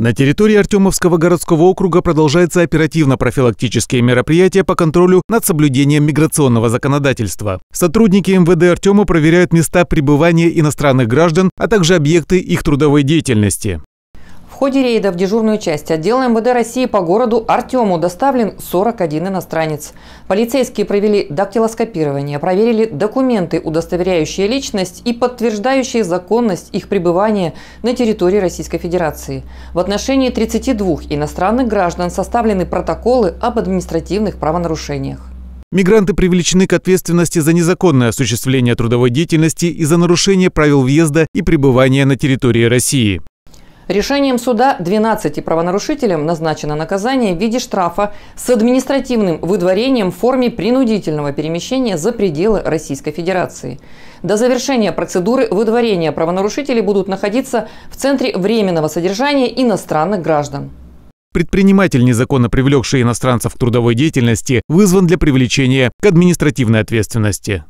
На территории Артемовского городского округа продолжаются оперативно-профилактические мероприятия по контролю над соблюдением миграционного законодательства. Сотрудники МВД Артема проверяют места пребывания иностранных граждан, а также объекты их трудовой деятельности ходе рейда в дежурную часть отдела МВД России по городу Артему доставлен 41 иностранец. Полицейские провели дактилоскопирование, проверили документы, удостоверяющие личность и подтверждающие законность их пребывания на территории Российской Федерации. В отношении 32 иностранных граждан составлены протоколы об административных правонарушениях. Мигранты привлечены к ответственности за незаконное осуществление трудовой деятельности и за нарушение правил въезда и пребывания на территории России. Решением суда 12 правонарушителям назначено наказание в виде штрафа с административным выдворением в форме принудительного перемещения за пределы Российской Федерации. До завершения процедуры выдворения правонарушителей будут находиться в Центре временного содержания иностранных граждан. Предприниматель, незаконно привлекший иностранцев к трудовой деятельности, вызван для привлечения к административной ответственности.